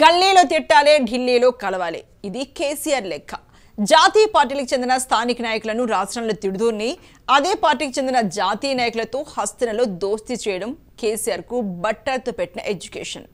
గల్లీలో తిట్టాలి ఢిల్లీలో కలవాలి ఇది కేసీఆర్ లెక్క జాతీయ పార్టీలకు చెందిన స్థానిక నాయకులను రాష్ట్రంలో తిడుదూర్ని అదే పార్టీకి చెందిన జాతీయ నాయకులతో హస్తనలో దోస్తీ చేయడం కేసీఆర్కు బట్టర్తో పెట్టిన ఎడ్యుకేషన్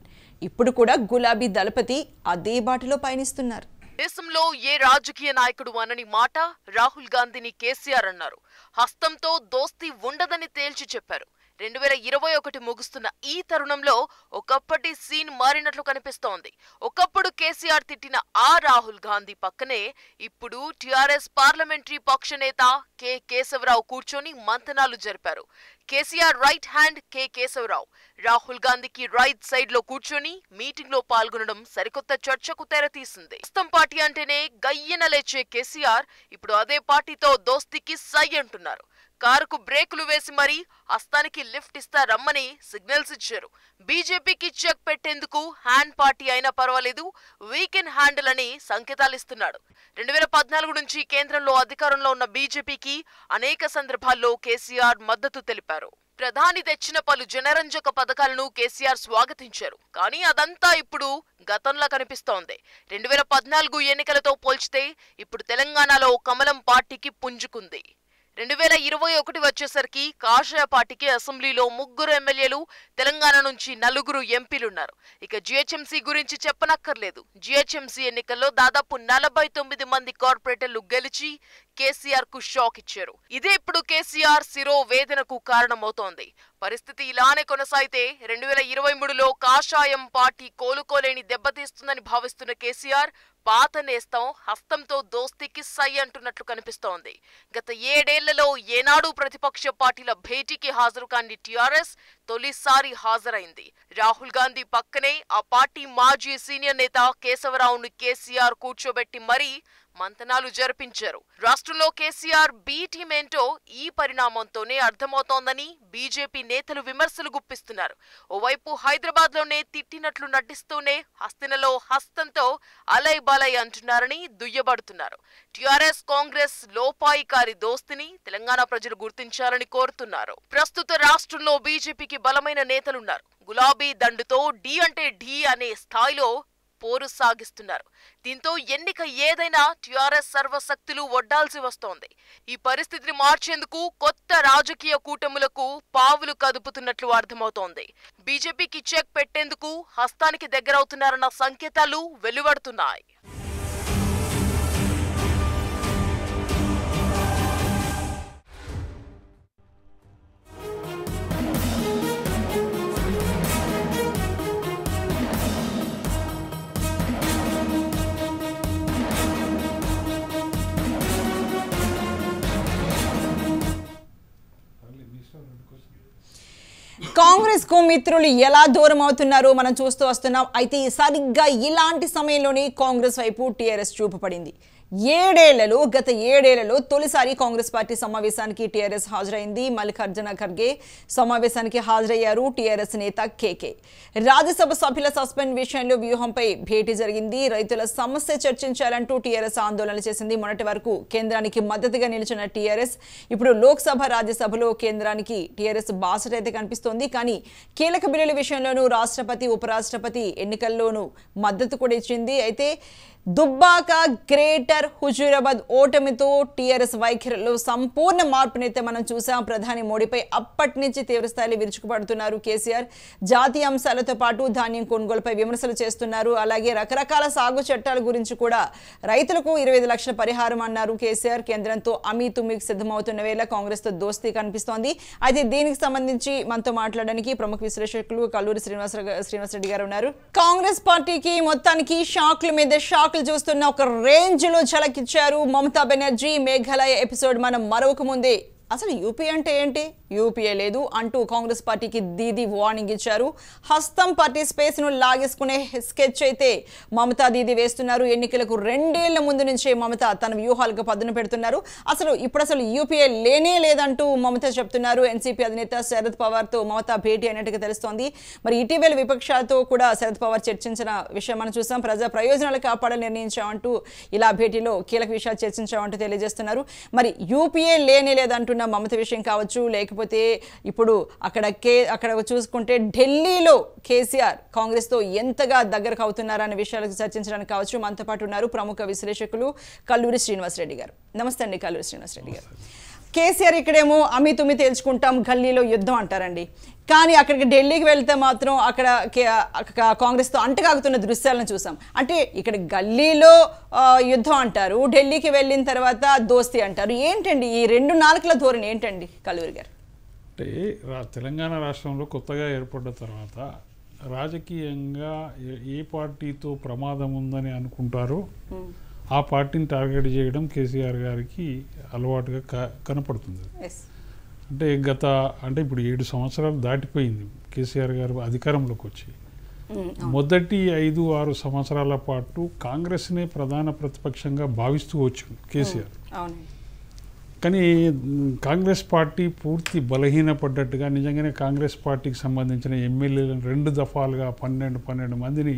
ఇప్పుడు కూడా గులాబీ దళపతి అదే బాటలో పయనిస్తున్నారు దేశంలో ఏ రాజకీయ నాయకుడు అనని మాట రాహుల్ గాంధీని కేసీఆర్ అన్నారు హస్తంతో దోస్తీ ఉండదని తేల్చి చెప్పారు రెండు వేల ఇరవై ఒకటి ముగుస్తున్న ఈ తరుణంలో ఒకప్పటి సీన్ మారినట్లు కనిపిస్తోంది ఒకప్పుడు కేసీఆర్ తిట్టిన ఆ రాహుల్ గాంధీ పక్కనే ఇప్పుడు టీఆర్ఎస్ పార్లమెంటరీ పక్ష నేత కె కేశవరావు కూర్చొని మంతనాలు జరిపారు KCR right hand K Keshava Rao Rahul గాంధీకి రైట్ సైడ్ లో కూర్చొని మీటింగ్ లో పాల్గొనడం సరికొత్త చర్చకు తెరతీసింది ప్రస్తుతం పార్టీ అంటేనే గయ్యన లేచే కేసీఆర్ ఇప్పుడు అదే పార్టీతో దోస్తికి సై అంటున్నారు కారుకు బ్రేకులు వేసి మరీ హస్తానికి లిఫ్ట్ ఇస్తా రమ్మని సిగ్నల్స్ ఇచ్చారు బీజేపీకి చెక్ పెట్టేందుకు హ్యాండ్ పార్టీ అయినా పర్వాలేదు వీకెన్ హ్యాండిల్ అని సంకేతాలిస్తున్నాడు రెండు వేల పద్నాలుగు నుంచి కేంద్రంలో అధికారంలో ఉన్న బీజేపీకి అనేక సందర్భాల్లో కేసీఆర్ మద్దతు తెలిపారు ప్రధాని తెచ్చిన పలు జనరంజక పథకాలను కేసీఆర్ స్వాగతించారు కానీ అదంతా ఇప్పుడు గతంలా కనిపిస్తోంది రెండు వేల పద్నాలుగు ఎన్నికలతో పోల్చితే ఇప్పుడు తెలంగాణలో కమలం పార్టీకి పుంజుకుంది రెండు వేల ఇరవై ఒకటి వచ్చేసరికి కాషాయ పార్టీకి అసెంబ్లీలో ముగ్గురు ఎమ్మెల్యేలు తెలంగాణ నుంచి నలుగురు ఎంపీలున్నారు ఇక జిహెచ్ఎంసీ గురించి చెప్పనక్కర్లేదు జిహెచ్ఎంసీ ఎన్నికల్లో దాదాపు నలభై తొమ్మిది మంది కార్పొరేటర్లు గెలిచి కేసీఆర్ కు షాక్ ఇచ్చారు ఇదే ఇప్పుడు కేసీఆర్ శిరో వేదనకు కారణమవుతోంది పరిస్థితి ఇలానే కొనసాగితే రెండు వేల ఇరవై మూడులో కాషాయం పార్టీ కోలుకోలేని దెబ్బతీస్తుందని భావిస్తున్న కేసీఆర్ పాత నేస్తం హస్తంతో దోస్తికి సై అంటున్నట్లు కనిపిస్తోంది గత ఏడేళ్లలో ఏనాడు ప్రతిపక్ష పార్టీల భేటీకి హాజరు కాని టీఆర్ఎస్ తొలిసారి హాజరైంది రాహుల్ గాంధీ పక్కనే ఆ పార్టీ మాజీ సీనియర్ నేత కేశవరావును కేసీఆర్ కూర్చోబెట్టి మరీ మంతనాలు జరిపించారు రాష్ట్రంలో కేసీఆర్ బీటీమేంటో ఏంటో ఈ పరిణామంతోనే అర్థమవుతోందని బీజేపీ నేతలు విమర్శలు గుప్పిస్తున్నారు ఓవైపు హైదరాబాద్ లోనే తిట్టినట్లు నటిస్తూనే హస్తినలో హస్తంతో అలై బలై అంటున్నారని దుయ్యబడుతున్నారు టిఆర్ఎస్ కాంగ్రెస్ లోపాయికారి దోస్తిని తెలంగాణ ప్రజలు గుర్తించాలని కోరుతున్నారు ప్రస్తుత రాష్ట్రంలో బీజేపీకి బలమైన నేతలున్నారు గులాబీ దండుతో డి అంటే ఢీ అనే స్థాయిలో పోరు సాగిస్తున్నారు దీంతో ఎన్నిక ఏదైనా టిఆర్ఎస్ సర్వశక్తులు వడ్డాల్సి వస్తోంది ఈ పరిస్థితిని మార్చేందుకు కొత్త రాజకీయ కూటములకు పావులు కదుపుతున్నట్లు అర్థమవుతోంది బీజేపీకి చెక్ పెట్టేందుకు హస్తానికి దగ్గరవుతున్నారన్న సంకేతాలు వెలువడుతున్నాయి కాంగ్రెస్ కు మిత్రులు ఎలా దూరం అవుతున్నారు మనం చూస్తూ వస్తున్నాం అయితే సరిగ్గా ఇలాంటి సమయంలోనే కాంగ్రెస్ వైపు టీఆర్ఎస్ చూపబడింది ఏడేళ్లలో గత ఏడేళ్లలో తొలిసారి కాంగ్రెస్ పార్టీ సమావేశానికి టీఆర్ఎస్ హాజరైంది మల్లికార్జున ఖర్గే సమావేశానికి హాజరయ్యారు టీఆర్ఎస్ నేత కేకే రాజ్యసభ సభ్యుల సస్పెండ్ విషయంలో వ్యూహంపై భేటీ జరిగింది రైతుల సమస్య చర్చించాలంటూ టీఆర్ఎస్ ఆందోళన చేసింది మొన్నటి వరకు కేంద్రానికి మద్దతుగా నిలిచిన టీఆర్ఎస్ ఇప్పుడు లోక్సభ రాజ్యసభలో కేంద్రానికి టీఆర్ఎస్ బాసట కనిపిస్తోంది కానీ కీలక బిల్లుల విషయంలోనూ రాష్ట్రపతి ఉపరాష్ట్రపతి ఎన్నికల్లోనూ మద్దతు కూడా ఇచ్చింది అయితే దుబ్బాక గ్రేటర్ హుజూరాబాద్ ఓటమితో టీఆర్ఎస్ వైఖరిలో సంపూర్ణ మార్పునైతే మనం చూసాం ప్రధాని మోడీపై అప్పటి నుంచి తీవ్రస్థాయిలో విరుచుకుపడుతున్నారు కేసీఆర్ జాతీయ అంశాలతో పాటు ధాన్యం కొనుగోలుపై విమర్శలు చేస్తున్నారు అలాగే రకరకాల సాగు చట్టాల గురించి కూడా రైతులకు ఇరవై లక్షల పరిహారం అన్నారు కేసీఆర్ కేంద్రంతో అమీ మీకు సిద్ధమవుతున్న వేళ కాంగ్రెస్తో దోస్తీ కనిపిస్తోంది అయితే దీనికి సంబంధించి మనతో మాట్లాడడానికి ప్రముఖ విశ్లేషకులు కల్లూరి శ్రీనివాస శ్రీనివాసరెడ్డి గారు ఉన్నారు కాంగ్రెస్ పార్టీకి మొత్తానికి షాక్ల మీద షాక్ షాకులు చూస్తున్న ఒక రేంజ్ లో ఝలకిచ్చారు మమతా బెనర్జీ మేఘాలయ ఎపిసోడ్ మనం మరొక ముందే అసలు యూపీ అంటే ఏంటి యూపీఏ లేదు అంటూ కాంగ్రెస్ పార్టీకి దీది వార్నింగ్ ఇచ్చారు హస్తం పార్టీ స్పేస్ను లాగేసుకునే స్కెచ్ అయితే మమతా దీది వేస్తున్నారు ఎన్నికలకు రెండేళ్ల ముందు నుంచే మమత తన వ్యూహాలకు పదును పెడుతున్నారు అసలు ఇప్పుడు అసలు యూపీఏ లేనే లేదంటూ మమత చెప్తున్నారు ఎన్సీపీ అధినేత శరద్ పవార్తో మమత భేటీ అయినట్టుగా తెలుస్తోంది మరి ఇటీవల విపక్షాలతో కూడా శరద్ పవార్ చర్చించిన విషయం మనం చూసాం ప్రజా ప్రయోజనాలు కాపాడాలని నిర్ణయించామంటూ ఇలా భేటీలో కీలక విషయాలు చర్చించామంటూ తెలియజేస్తున్నారు మరి యూపీఏ లేనే లేదంటున్నారు ఉన్న మమత విషయం కావచ్చు లేకపోతే ఇప్పుడు అక్కడ కే అక్కడ చూసుకుంటే ఢిల్లీలో కేసీఆర్ కాంగ్రెస్తో ఎంతగా దగ్గరకు అవుతున్నారనే విషయాలకు చర్చించడానికి కావచ్చు మనతో పాటు ఉన్నారు ప్రముఖ విశ్లేషకులు కల్లూరి శ్రీనివాసరెడ్డి గారు నమస్తే అండి కల్లూరి శ్రీనివాసరెడ్డి గారు కేసీఆర్ ఇక్కడేమో అమి తుమి తేల్చుకుంటాం గల్లీలో యుద్ధం అంటారండి కానీ అక్కడికి ఢిల్లీకి వెళ్తే మాత్రం అక్కడ కాంగ్రెస్తో అంటకాగుతున్న దృశ్యాలను చూసాం అంటే ఇక్కడ గల్లీలో యుద్ధం అంటారు ఢిల్లీకి వెళ్ళిన తర్వాత దోస్తి అంటారు ఏంటండి ఈ రెండు నాలుగుల ధోరణి ఏంటండి కలూరి గారు అంటే తెలంగాణ రాష్ట్రంలో కొత్తగా ఏర్పడ్డ తర్వాత రాజకీయంగా ఏ పార్టీతో ప్రమాదం ఉందని అనుకుంటారు ఆ పార్టీని టార్గెట్ చేయడం కేసీఆర్ గారికి అలవాటుగా కనపడుతుంది అంటే గత అంటే ఇప్పుడు ఏడు సంవత్సరాలు దాటిపోయింది కేసీఆర్ గారు అధికారంలోకి వచ్చి మొదటి ఐదు ఆరు సంవత్సరాల పాటు కాంగ్రెస్నే ప్రధాన ప్రతిపక్షంగా భావిస్తూ వచ్చు కేసీఆర్ కానీ కాంగ్రెస్ పార్టీ పూర్తి బలహీనపడ్డట్టుగా నిజంగానే కాంగ్రెస్ పార్టీకి సంబంధించిన ఎమ్మెల్యేలను రెండు దఫాలుగా పన్నెండు పన్నెండు మందిని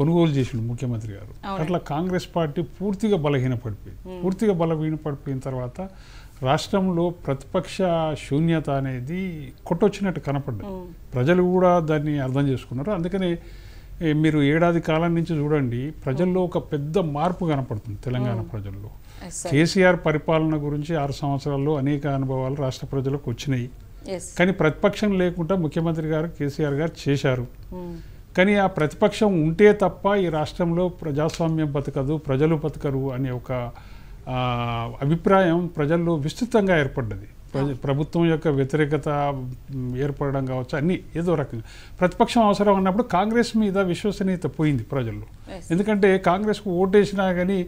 కొనుగోలు చేసిండు ముఖ్యమంత్రి గారు అట్లా కాంగ్రెస్ పార్టీ పూర్తిగా బలహీన పడిపోయింది పూర్తిగా బలహీన పడిపోయిన తర్వాత రాష్ట్రంలో ప్రతిపక్ష శూన్యత అనేది కొట్టొచ్చినట్టు కనపడ్డ ప్రజలు కూడా దాన్ని అర్థం చేసుకున్నారు అందుకనే మీరు ఏడాది కాలం నుంచి చూడండి ప్రజల్లో ఒక పెద్ద మార్పు కనపడుతుంది తెలంగాణ ప్రజల్లో కేసీఆర్ పరిపాలన గురించి ఆరు సంవత్సరాల్లో అనేక అనుభవాలు రాష్ట్ర ప్రజలకు వచ్చినాయి కానీ ప్రతిపక్షం లేకుండా ముఖ్యమంత్రి గారు కేసీఆర్ గారు చేశారు కానీ ఆ ప్రతిపక్షం ఉంటే తప్ప ఈ రాష్ట్రంలో ప్రజాస్వామ్యం బతకదు ప్రజలు బతకరు అనే ఒక అభిప్రాయం ప్రజల్లో విస్తృతంగా ఏర్పడ్డది ప్రభుత్వం యొక్క వ్యతిరేకత ఏర్పడడం కావచ్చు అన్ని ఏదో రకంగా ప్రతిపక్షం అవసరం అన్నప్పుడు కాంగ్రెస్ మీద విశ్వసనీయత పోయింది ప్రజల్లో ఎందుకంటే కాంగ్రెస్కు ఓటేసినా కానీ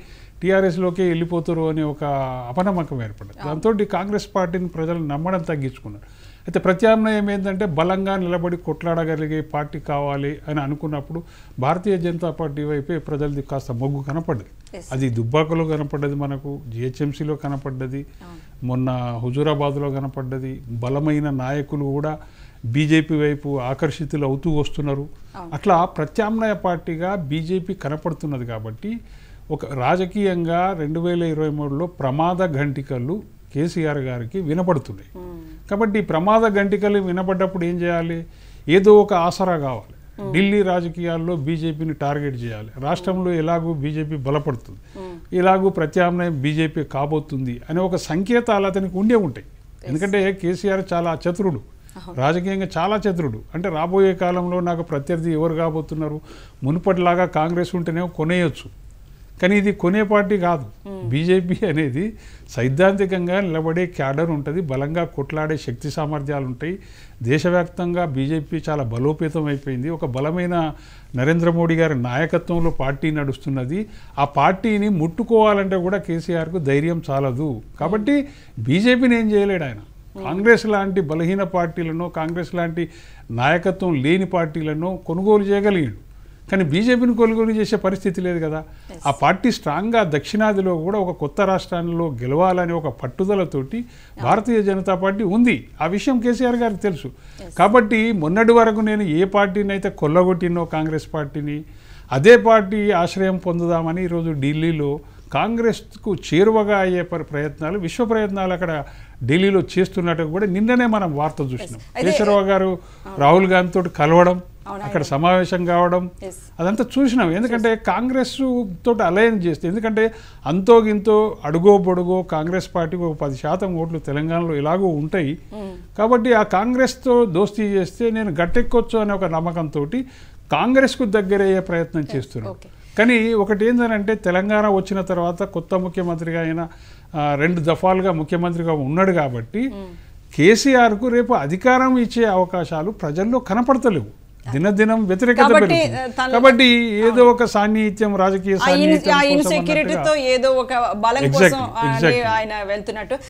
టీఆర్ఎస్లోకే వెళ్ళిపోతారు అనే ఒక అపనమ్మకం ఏర్పడింది దాంతో కాంగ్రెస్ పార్టీని ప్రజలు నమ్మడం తగ్గించుకున్నారు అయితే ప్రత్యామ్నాయం ఏంటంటే బలంగా నిలబడి కొట్లాడగలిగే పార్టీ కావాలి అని అనుకున్నప్పుడు భారతీయ జనతా పార్టీ వైపే ప్రజలది కాస్త మొగ్గు కనపడ్డది అది దుబ్బాకలో కనపడ్డది మనకు జిహెచ్ఎంసీలో కనపడ్డది మొన్న హుజూరాబాద్లో కనపడ్డది బలమైన నాయకులు కూడా బీజేపీ వైపు ఆకర్షితులు అవుతూ వస్తున్నారు అట్లా ప్రత్యామ్నాయ పార్టీగా బీజేపీ కనపడుతున్నది కాబట్టి ఒక రాజకీయంగా రెండు వేల ఇరవై మూడులో ప్రమాద ఘంటికలు కేసీఆర్ గారికి వినపడుతున్నాయి కాబట్టి ప్రమాద గంటికలు వినపడ్డప్పుడు ఏం చేయాలి ఏదో ఒక ఆసరా కావాలి ఢిల్లీ రాజకీయాల్లో బీజేపీని టార్గెట్ చేయాలి రాష్ట్రంలో ఎలాగూ బీజేపీ బలపడుతుంది ఇలాగూ ప్రత్యామ్నాయం బీజేపీ కాబోతుంది అనే ఒక సంకేతాలు అతనికి ఉండే ఉంటాయి ఎందుకంటే కేసీఆర్ చాలా చతురుడు రాజకీయంగా చాలా చతురుడు అంటే రాబోయే కాలంలో నాకు ప్రత్యర్థి ఎవరు కాబోతున్నారు మునుపటిలాగా కాంగ్రెస్ ఉంటేనే కొనేయచ్చు కానీ ఇది కొనే పార్టీ కాదు బీజేపీ అనేది సైద్ధాంతికంగా నిలబడే క్యాడర్ ఉంటుంది బలంగా కొట్లాడే శక్తి సామర్థ్యాలు ఉంటాయి దేశవ్యాప్తంగా బీజేపీ చాలా బలోపేతం అయిపోయింది ఒక బలమైన నరేంద్ర మోడీ గారి నాయకత్వంలో పార్టీ నడుస్తున్నది ఆ పార్టీని ముట్టుకోవాలంటే కూడా కేసీఆర్కు ధైర్యం చాలదు కాబట్టి బీజేపీని ఏం చేయలేడు ఆయన కాంగ్రెస్ లాంటి బలహీన పార్టీలను కాంగ్రెస్ లాంటి నాయకత్వం లేని పార్టీలను కొనుగోలు చేయగలిగాడు కానీ బీజేపీని కొనుగోలు చేసే పరిస్థితి లేదు కదా ఆ పార్టీ స్ట్రాంగ్గా దక్షిణాదిలో కూడా ఒక కొత్త రాష్ట్రాల్లో గెలవాలనే ఒక పట్టుదలతోటి భారతీయ జనతా పార్టీ ఉంది ఆ విషయం కేసీఆర్ గారికి తెలుసు కాబట్టి మొన్నటి వరకు నేను ఏ పార్టీని అయితే కొల్లగొట్టినో కాంగ్రెస్ పార్టీని అదే పార్టీ ఆశ్రయం పొందుదామని ఈరోజు ఢిల్లీలో కాంగ్రెస్కు చేరువగా అయ్యే ప్రయత్నాలు విశ్వ ప్రయత్నాలు అక్కడ ఢిల్లీలో చేస్తున్నట్టు కూడా నిన్ననే మనం వార్త చూసినాం కేశరావు గారు రాహుల్ గాంధీ తోటి కలవడం అక్కడ సమావేశం కావడం అదంతా చూసినాం ఎందుకంటే కాంగ్రెస్ తోటి అలయన్ చేస్తే ఎందుకంటే అంతో గింతో అడుగో పొడుగో కాంగ్రెస్ పార్టీకి ఒక పది శాతం ఓట్లు తెలంగాణలో ఇలాగూ ఉంటాయి hmm. కాబట్టి ఆ కాంగ్రెస్తో దోస్తీ చేస్తే నేను గట్టెక్కొచ్చు అనే ఒక నమ్మకంతో కాంగ్రెస్కు దగ్గరయ్యే ప్రయత్నం చేస్తున్నాను కానీ ఒకటి ఏంటంటే తెలంగాణ వచ్చిన తర్వాత కొత్త ముఖ్యమంత్రిగా అయిన రెండు దఫాలుగా ముఖ్యమంత్రిగా ఉన్నాడు కాబట్టి hmm. కేసీఆర్కు రేపు అధికారం ఇచ్చే అవకాశాలు ప్రజల్లో కనపడతలేవు దినదినం వ్యతిరేకత కాబట్టి ఏదో ఒక సాన్నిహిత్యం రాజకీయ ఇన్సెక్యూరిటీతో ఏదో ఒక బలం కోసం ఆయన వెళ్తున్నట్టు